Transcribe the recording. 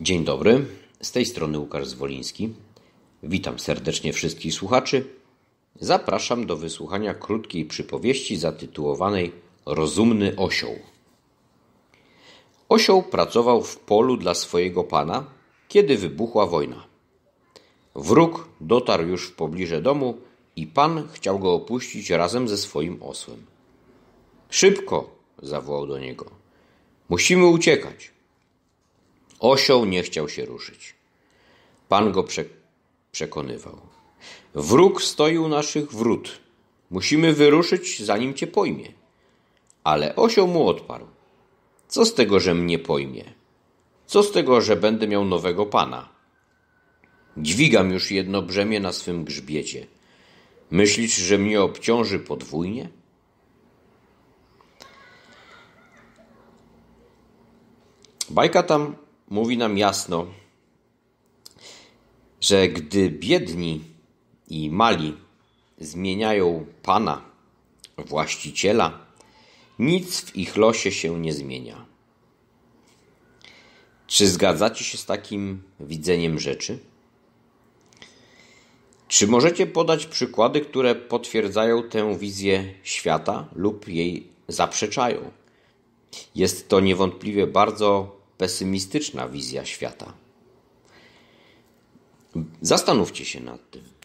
Dzień dobry, z tej strony Łukasz Zwoliński. Witam serdecznie wszystkich słuchaczy. Zapraszam do wysłuchania krótkiej przypowieści zatytułowanej Rozumny Osioł. Osioł pracował w polu dla swojego pana, kiedy wybuchła wojna. Wróg dotarł już w pobliże domu i pan chciał go opuścić razem ze swoim osłem. Szybko! zawołał do niego. Musimy uciekać. Osioł nie chciał się ruszyć. Pan go prze przekonywał. Wróg stoi u naszych wrót. Musimy wyruszyć, zanim cię pojmie. Ale osioł mu odparł. Co z tego, że mnie pojmie? Co z tego, że będę miał nowego pana? Dźwigam już jedno brzemię na swym grzbiecie. Myślisz, że mnie obciąży podwójnie? Bajka tam mówi nam jasno, że gdy biedni i mali zmieniają Pana, właściciela, nic w ich losie się nie zmienia. Czy zgadzacie się z takim widzeniem rzeczy? Czy możecie podać przykłady, które potwierdzają tę wizję świata lub jej zaprzeczają? Jest to niewątpliwie bardzo pesymistyczna wizja świata. Zastanówcie się nad tym.